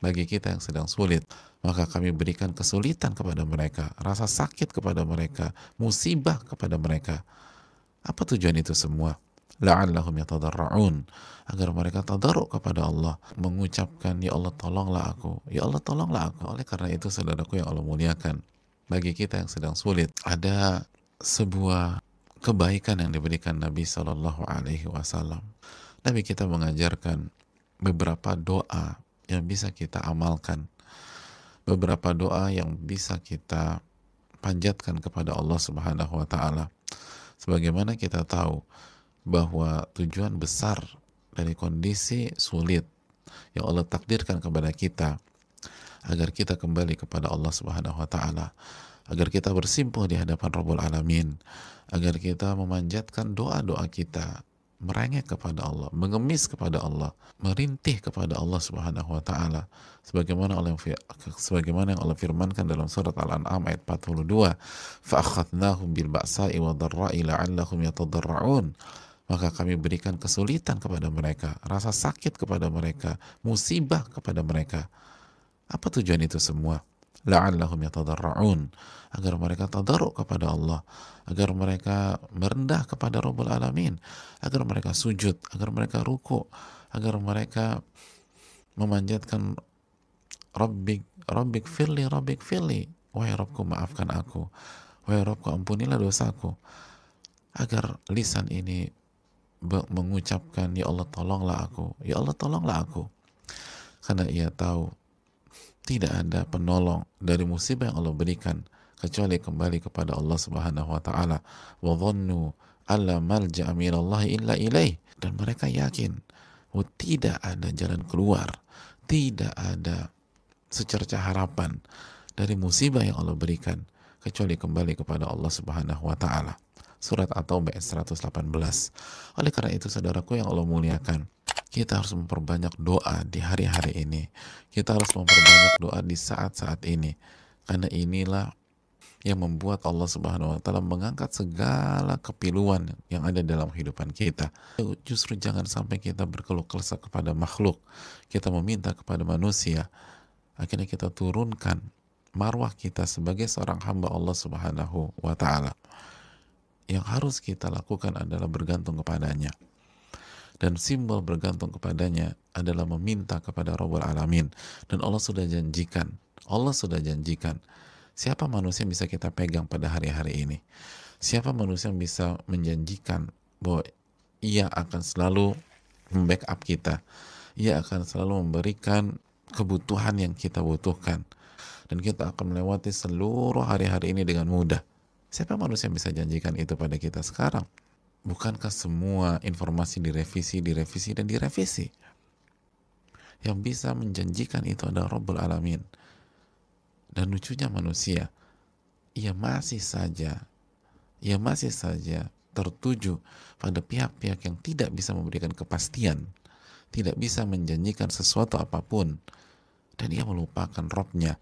bagi kita yang sedang sulit maka kami berikan kesulitan kepada mereka rasa sakit kepada mereka musibah kepada mereka apa tujuan itu semua la'allahum yatadarra'un agar mereka tadarruk kepada Allah mengucapkan ya Allah tolonglah aku ya Allah tolonglah aku oleh karena itu saudaraku yang Allah muliakan bagi kita yang sedang sulit ada sebuah kebaikan yang diberikan Nabi Shallallahu Alaihi Wasallam Nabi kita mengajarkan beberapa doa yang bisa kita amalkan, beberapa doa yang bisa kita panjatkan kepada Allah Subhanahu wa taala. Sebagaimana kita tahu bahwa tujuan besar dari kondisi sulit yang Allah takdirkan kepada kita agar kita kembali kepada Allah Subhanahu wa taala, agar kita bersimpuh di hadapan Rabbul Alamin, agar kita memanjatkan doa-doa kita merengek kepada Allah, mengemis kepada Allah, merintih kepada Allah Subhanahu wa taala sebagaimana oleh sebagaimana yang Allah firmankan dalam surat Al-An'am ayat 42, fa akhadnahum bil ba'sa'i wa dharra'i la'allahum yatadarra'un maka kami berikan kesulitan kepada mereka, rasa sakit kepada mereka, musibah kepada mereka. Apa tujuan itu semua? la'allahum yatadarra'un agar mereka tadarruk kepada Allah agar mereka merendah kepada Rabbul Alamin agar mereka sujud agar mereka ruku agar mereka memanjatkan Rabbik Rabbik firli Rabbik firli wahai Rabbku maafkan aku wahai Rabbku ampunilah dosaku agar lisan ini mengucapkan ya Allah tolonglah aku ya Allah tolonglah aku karena ia tahu tidak ada penolong dari musibah yang Allah berikan kecuali kembali kepada Allah Subhanahu wa taala. Wa dhannu alla malja'a Allah illa ilaih. Dan mereka yakin oh, tidak ada jalan keluar, tidak ada secerca harapan dari musibah yang Allah berikan kecuali kembali kepada Allah Subhanahu wa taala. Surat At-Taubah 118. Oleh karena itu saudaraku yang Allah muliakan, kita harus memperbanyak doa di hari-hari ini. Kita harus memperbanyak doa di saat-saat ini. Karena inilah yang membuat Allah Subhanahu wa taala mengangkat segala kepiluan yang ada dalam kehidupan kita. Justru jangan sampai kita berkeluh kesah kepada makhluk. Kita meminta kepada manusia. Akhirnya kita turunkan marwah kita sebagai seorang hamba Allah Subhanahu wa taala. Yang harus kita lakukan adalah bergantung kepadanya dan simbol bergantung kepadanya adalah meminta kepada Rabbul Alamin dan Allah sudah janjikan Allah sudah janjikan siapa manusia yang bisa kita pegang pada hari-hari ini siapa manusia yang bisa menjanjikan bahwa ia akan selalu membackup kita ia akan selalu memberikan kebutuhan yang kita butuhkan dan kita akan melewati seluruh hari-hari ini dengan mudah siapa manusia yang bisa janjikan itu pada kita sekarang bukankah semua informasi direvisi, direvisi, dan direvisi? Yang bisa menjanjikan itu adalah Rabbul Alamin. Dan lucunya manusia, ia masih saja, ia masih saja tertuju pada pihak-pihak yang tidak bisa memberikan kepastian, tidak bisa menjanjikan sesuatu apapun. Dan ia melupakan Robnya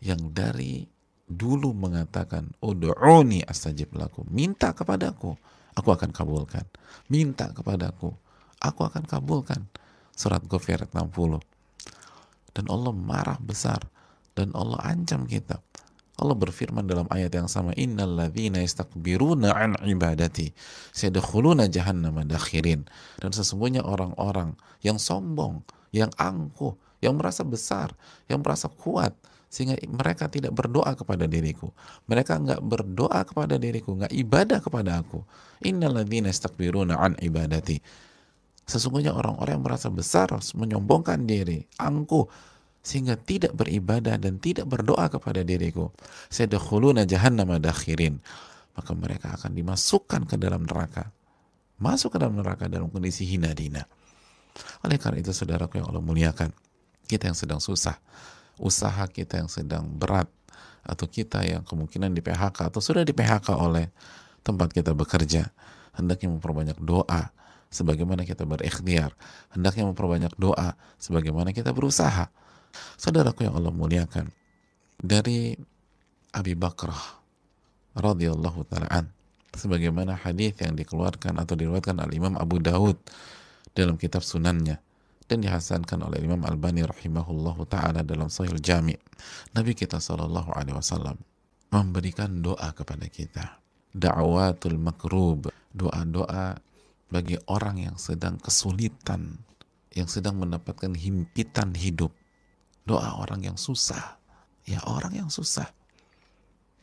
yang dari dulu mengatakan, Udu'uni astajib lakum, minta kepadaku aku akan kabulkan. Minta kepadaku, aku akan kabulkan. Surat Ghafir 60. Dan Allah marah besar dan Allah ancam kita. Allah berfirman dalam ayat yang sama, "Innal ladzina yastakbiruna an ibadati sayadkhuluna jahannama dakhirin." Dan sesungguhnya orang-orang yang sombong, yang angkuh, yang merasa besar, yang merasa kuat, sehingga mereka tidak berdoa kepada diriku mereka nggak berdoa kepada diriku nggak ibadah kepada aku innalladzina istakbiruna an ibadati sesungguhnya orang-orang yang merasa besar menyombongkan diri angkuh sehingga tidak beribadah dan tidak berdoa kepada diriku. sedekhuluna jahannam adakhirin Maka mereka akan dimasukkan ke dalam neraka. Masuk ke dalam neraka dalam kondisi hina dina. Oleh karena itu saudaraku yang Allah muliakan, kita yang sedang susah, usaha kita yang sedang berat atau kita yang kemungkinan di PHK atau sudah di PHK oleh tempat kita bekerja hendaknya memperbanyak doa sebagaimana kita berikhtiar hendaknya memperbanyak doa sebagaimana kita berusaha saudaraku yang Allah muliakan dari Abi Bakrah radhiyallahu taalaan sebagaimana hadis yang dikeluarkan atau diriwayatkan al Imam Abu Daud dalam kitab sunannya dan dihasankan oleh Imam Albani rahimahullahu taala dalam Sahih Jami. Nabi kita Shallallahu alaihi wasallam memberikan doa kepada kita. Da'watul makrub, doa-doa bagi orang yang sedang kesulitan, yang sedang mendapatkan himpitan hidup. Doa orang yang susah. Ya orang yang susah.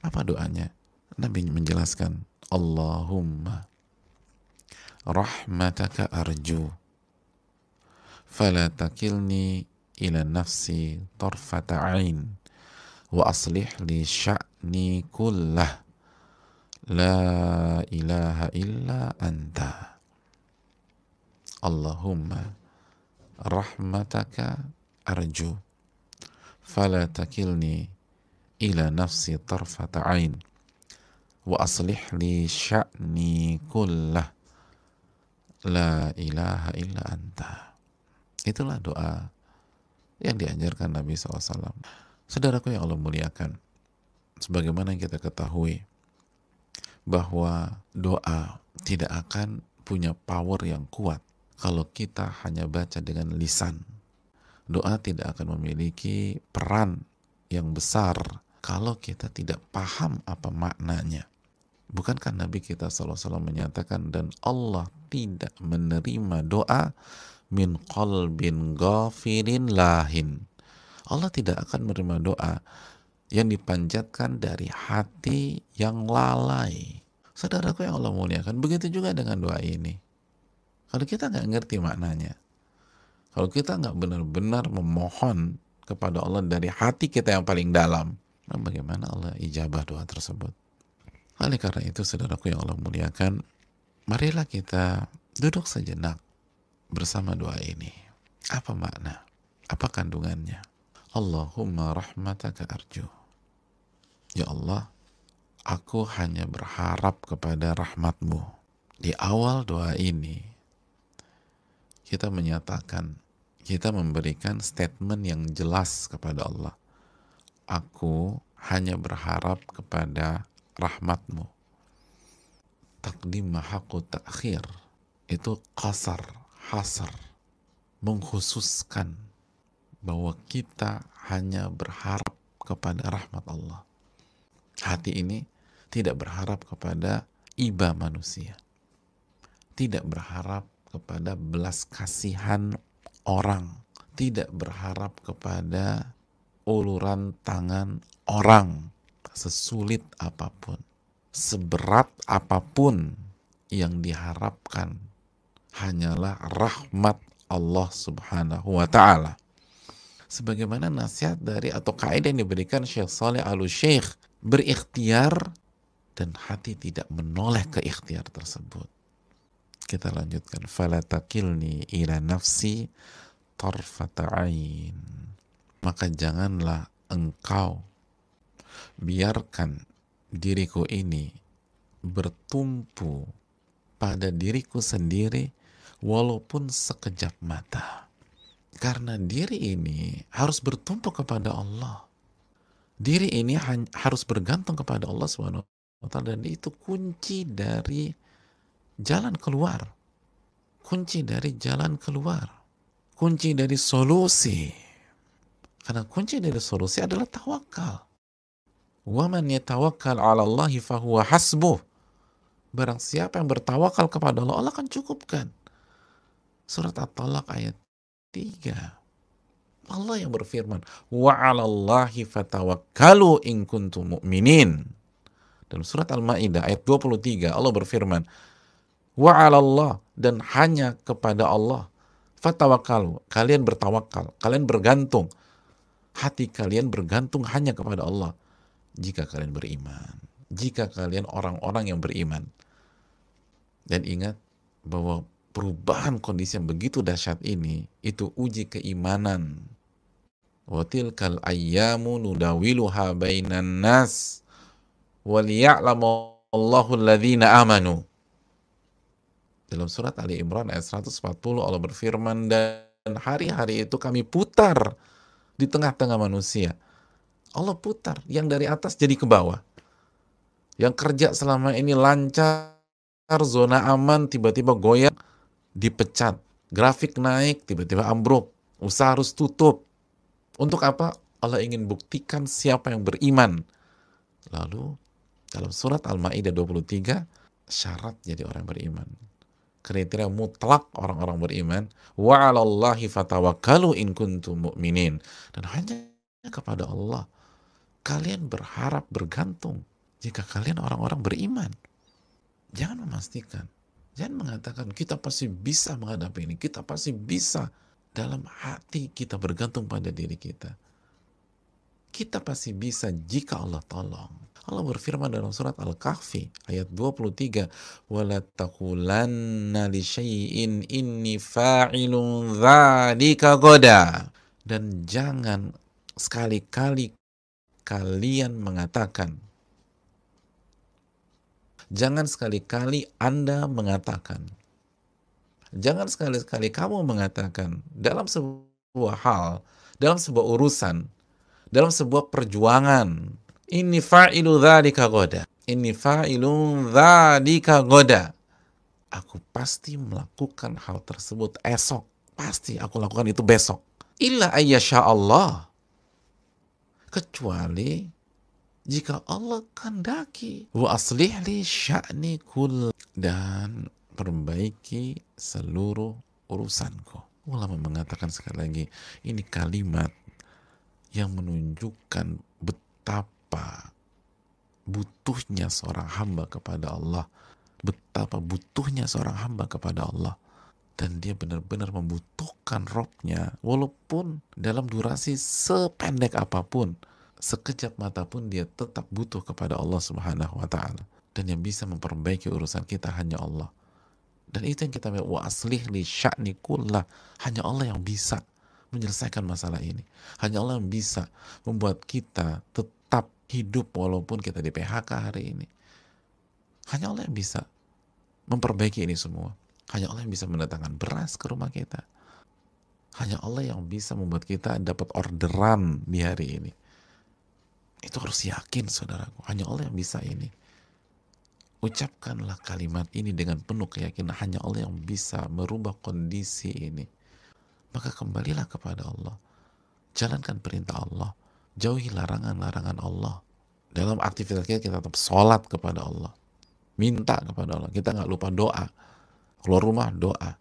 Apa doanya? Nabi menjelaskan, Allahumma rahmataka arju fala takilni ila nafsi tarfata ain wa aslih li sya'ni kullah la ilaha illa anta Allahumma rahmataka arju fala takilni ila nafsi tarfata ain wa aslih li sya'ni kullah la ilaha illa anta Itulah doa yang dianjurkan Nabi SAW. Saudaraku yang Allah muliakan, sebagaimana kita ketahui bahwa doa tidak akan punya power yang kuat kalau kita hanya baca dengan lisan. Doa tidak akan memiliki peran yang besar kalau kita tidak paham apa maknanya. Bukankah Nabi kita selalu menyatakan dan Allah tidak menerima doa min qalbin ghafirin lahin. Allah tidak akan menerima doa yang dipanjatkan dari hati yang lalai. Saudaraku yang Allah muliakan, begitu juga dengan doa ini. Kalau kita nggak ngerti maknanya, kalau kita nggak benar-benar memohon kepada Allah dari hati kita yang paling dalam, nah bagaimana Allah ijabah doa tersebut? Oleh karena itu, saudaraku yang Allah muliakan, marilah kita duduk sejenak bersama doa ini. Apa makna? Apa kandungannya? Allahumma rahmataka arju. Ya Allah, aku hanya berharap kepada rahmatmu. Di awal doa ini, kita menyatakan, kita memberikan statement yang jelas kepada Allah. Aku hanya berharap kepada rahmatmu. Takdim mahaku takhir itu kasar, hasar, mengkhususkan bahwa kita hanya berharap kepada rahmat Allah. Hati ini tidak berharap kepada iba manusia. Tidak berharap kepada belas kasihan orang. Tidak berharap kepada uluran tangan orang sesulit apapun, seberat apapun yang diharapkan hanyalah rahmat Allah Subhanahu wa taala. Sebagaimana nasihat dari atau kaidah yang diberikan Syekh Saleh Al-Syekh, berikhtiar dan hati tidak menoleh ke ikhtiar tersebut. Kita lanjutkan falatakilni ila nafsi tarfata'ain. Maka janganlah engkau biarkan diriku ini bertumpu pada diriku sendiri walaupun sekejap mata. Karena diri ini harus bertumpu kepada Allah. Diri ini harus bergantung kepada Allah SWT dan itu kunci dari jalan keluar. Kunci dari jalan keluar. Kunci dari solusi. Karena kunci dari solusi adalah tawakal. "Waman yatawakkal 'ala Allah fahuwa hasbuh." Barang siapa yang bertawakal kepada Allah, Allah akan cukupkan. Surat At-Talaq ayat 3. Allah yang berfirman, "Wa 'alallahi fatawakkalu in kuntum mu'minin." Dalam surat Al-Maidah ayat 23 Allah berfirman, "Wa 'alallah dan hanya kepada Allah fatawakkalu." Kalian bertawakal, kalian bergantung. Hati kalian bergantung hanya kepada Allah jika kalian beriman. Jika kalian orang-orang yang beriman. Dan ingat bahwa perubahan kondisi yang begitu dahsyat ini itu uji keimanan. Watilkal ayyamu nudawiluha bainan nas waliya'lamu Allahu alladhina amanu. Dalam surat Ali Imran ayat 140 Allah berfirman dan hari-hari itu kami putar di tengah-tengah manusia Allah putar yang dari atas jadi ke bawah. Yang kerja selama ini lancar, zona aman, tiba-tiba goyang, dipecat. Grafik naik, tiba-tiba ambruk. Usaha harus tutup. Untuk apa? Allah ingin buktikan siapa yang beriman. Lalu dalam surat Al-Maidah 23 syarat jadi orang beriman. Kriteria mutlak orang-orang beriman wa fatawakalu in kuntum mu'minin. Dan hanya kepada Allah kalian berharap bergantung jika kalian orang-orang beriman. Jangan memastikan. Jangan mengatakan kita pasti bisa menghadapi ini, kita pasti bisa. Dalam hati kita bergantung pada diri kita. Kita pasti bisa jika Allah tolong. Allah berfirman dalam surat Al-Kahfi ayat 23, "Wala taqulanna li syai'in inni fa'ilun dzalika goda." Dan jangan sekali-kali kalian mengatakan. Jangan sekali-kali Anda mengatakan. Jangan sekali-kali kamu mengatakan dalam sebuah hal, dalam sebuah urusan, dalam sebuah perjuangan. Ini fa'ilu dhalika goda. Ini fa'ilu dhalika goda. Aku pasti melakukan hal tersebut esok. Pasti aku lakukan itu besok. Illa ayyasha Allah kecuali jika Allah kandaki wa aslih li sya'ni kul dan perbaiki seluruh urusanku ulama mengatakan sekali lagi ini kalimat yang menunjukkan betapa butuhnya seorang hamba kepada Allah betapa butuhnya seorang hamba kepada Allah dan dia benar-benar membutuhkan robnya walaupun dalam durasi sependek apapun sekejap mata pun dia tetap butuh kepada Allah Subhanahu wa taala dan yang bisa memperbaiki urusan kita hanya Allah dan itu yang kita wa aslih li sya'ni kullah hanya Allah yang bisa menyelesaikan masalah ini hanya Allah yang bisa membuat kita tetap hidup walaupun kita di PHK hari ini hanya Allah yang bisa memperbaiki ini semua hanya Allah yang bisa mendatangkan beras ke rumah kita. Hanya Allah yang bisa membuat kita dapat orderan di hari ini. Itu harus yakin saudaraku. Hanya Allah yang bisa ini. Ucapkanlah kalimat ini dengan penuh keyakinan. Hanya Allah yang bisa merubah kondisi ini. Maka kembalilah kepada Allah. Jalankan perintah Allah. Jauhi larangan-larangan Allah. Dalam aktivitas kita, kita tetap sholat kepada Allah. Minta kepada Allah. Kita nggak lupa doa. Keluar rumah doa.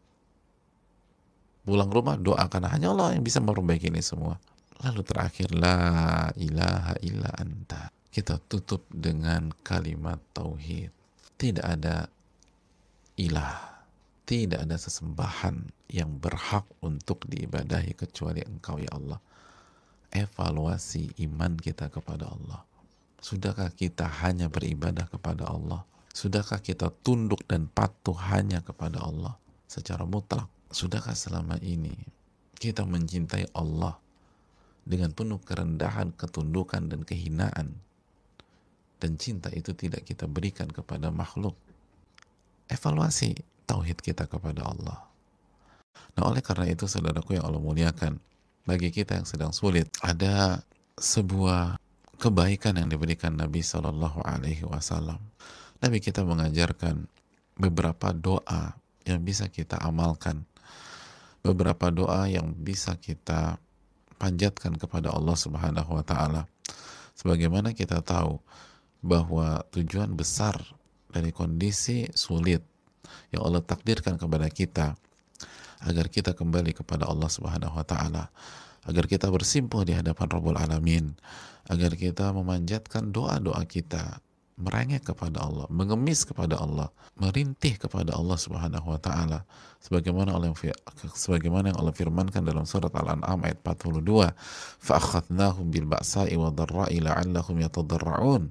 Pulang rumah doa karena hanya Allah yang bisa memperbaiki ini semua. Lalu terakhir la ilaha illa anta. Kita tutup dengan kalimat tauhid. Tidak ada ilah. Tidak ada sesembahan yang berhak untuk diibadahi kecuali engkau ya Allah. Evaluasi iman kita kepada Allah. Sudahkah kita hanya beribadah kepada Allah? Sudahkah kita tunduk dan patuh hanya kepada Allah secara mutlak? Sudahkah selama ini kita mencintai Allah dengan penuh kerendahan, ketundukan, dan kehinaan? Dan cinta itu tidak kita berikan kepada makhluk. Evaluasi tauhid kita kepada Allah. Nah, oleh karena itu, saudaraku yang Allah muliakan, bagi kita yang sedang sulit, ada sebuah kebaikan yang diberikan Nabi Shallallahu Alaihi Wasallam Nabi kita mengajarkan beberapa doa yang bisa kita amalkan, beberapa doa yang bisa kita panjatkan kepada Allah Subhanahu wa taala. Sebagaimana kita tahu bahwa tujuan besar dari kondisi sulit yang Allah takdirkan kepada kita agar kita kembali kepada Allah Subhanahu wa taala, agar kita bersimpuh di hadapan Rabbul Alamin, agar kita memanjatkan doa-doa kita merengek kepada Allah, mengemis kepada Allah, merintih kepada Allah Subhanahu wa taala sebagaimana oleh sebagaimana yang Allah firmankan dalam surat Al-An'am ayat 42, fa akhadnahum bil ba'sa'i wa dharra'i la'allahum yatadarra'un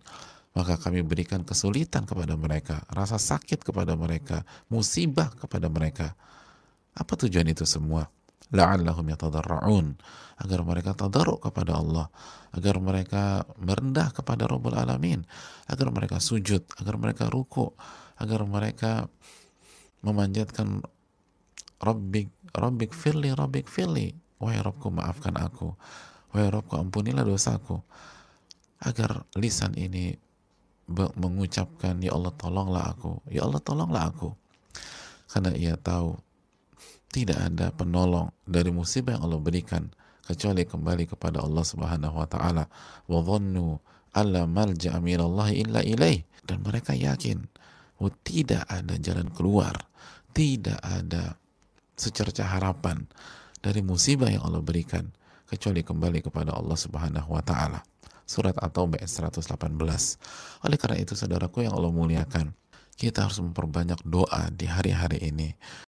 maka kami berikan kesulitan kepada mereka, rasa sakit kepada mereka, musibah kepada mereka. Apa tujuan itu semua? la'allahum yatadarra'un agar mereka tadarruk kepada Allah agar mereka merendah kepada Rabbul Alamin agar mereka sujud agar mereka ruku agar mereka memanjatkan Rabbik Rabbik fili Rabbik fili wahai Rabbku maafkan aku wahai Rabbku ampunilah dosaku agar lisan ini mengucapkan ya Allah tolonglah aku ya Allah tolonglah aku karena ia tahu tidak ada penolong dari musibah yang Allah berikan kecuali kembali kepada Allah Subhanahu wa taala. Wa dhannu alla malja'a Allah illa ilaih. Dan mereka yakin bahwa tidak ada jalan keluar, tidak ada secerca harapan dari musibah yang Allah berikan kecuali kembali kepada Allah Subhanahu wa taala. Surat At-Taubah 118. Oleh karena itu saudaraku yang Allah muliakan, kita harus memperbanyak doa di hari-hari ini